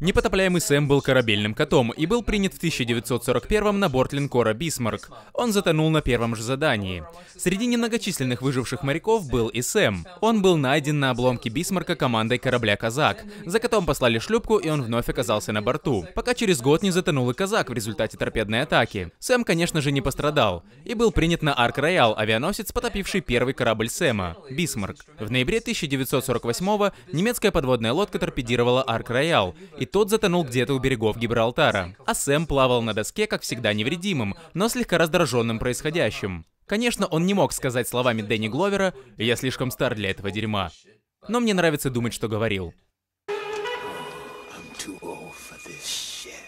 Непотопляемый Сэм был корабельным котом и был принят в 1941 на борт линкора «Бисмарк». Он затонул на первом же задании. Среди немногочисленных выживших моряков был и Сэм. Он был найден на обломке «Бисмарка» командой корабля «Казак». За котом послали шлюпку, и он вновь оказался на борту. Пока через год не затонул и «Казак» в результате торпедной атаки. Сэм, конечно же, не пострадал. И был принят на «Арк-Роял» авианосец, потопивший первый корабль Сэма – «Бисмарк». В ноябре 1948 немецкая подводная лодка торпедировала «Арк-Роял», и тот затонул где-то у берегов Гибралтара. А Сэм плавал на доске, как всегда, невредимым, но слегка раздраженным происходящим. Конечно, он не мог сказать словами Дэнни Гловера «Я слишком стар для этого дерьма». Но мне нравится думать, что говорил. I'm too old for this shit.